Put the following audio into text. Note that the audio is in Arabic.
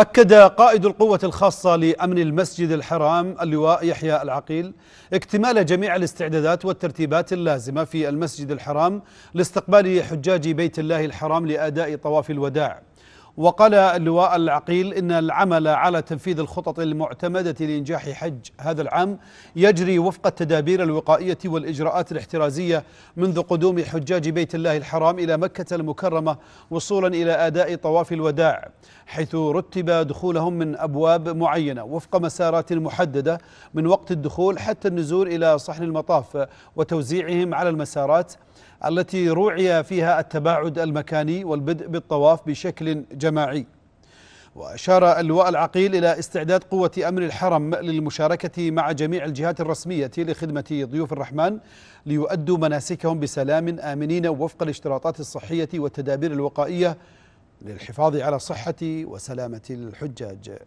أكد قائد القوة الخاصة لأمن المسجد الحرام اللواء يحيى العقيل اكتمال جميع الاستعدادات والترتيبات اللازمة في المسجد الحرام لاستقبال حجاج بيت الله الحرام لأداء طواف الوداع وقال اللواء العقيل إن العمل على تنفيذ الخطط المعتمدة لإنجاح حج هذا العام يجري وفق التدابير الوقائية والإجراءات الاحترازية منذ قدوم حجاج بيت الله الحرام إلى مكة المكرمة وصولا إلى أداء طواف الوداع حيث رتب دخولهم من أبواب معينة وفق مسارات محددة من وقت الدخول حتى النزول إلى صحن المطاف وتوزيعهم على المسارات التي روعي فيها التباعد المكاني والبدء بالطواف بشكل جميل الجماعي وأشار اللواء العقيل إلى استعداد قوة أمن الحرم للمشاركة مع جميع الجهات الرسمية لخدمة ضيوف الرحمن ليؤدوا مناسكهم بسلام آمنين وفق الاشتراطات الصحية والتدابير الوقائية للحفاظ على صحة وسلامة الحجاج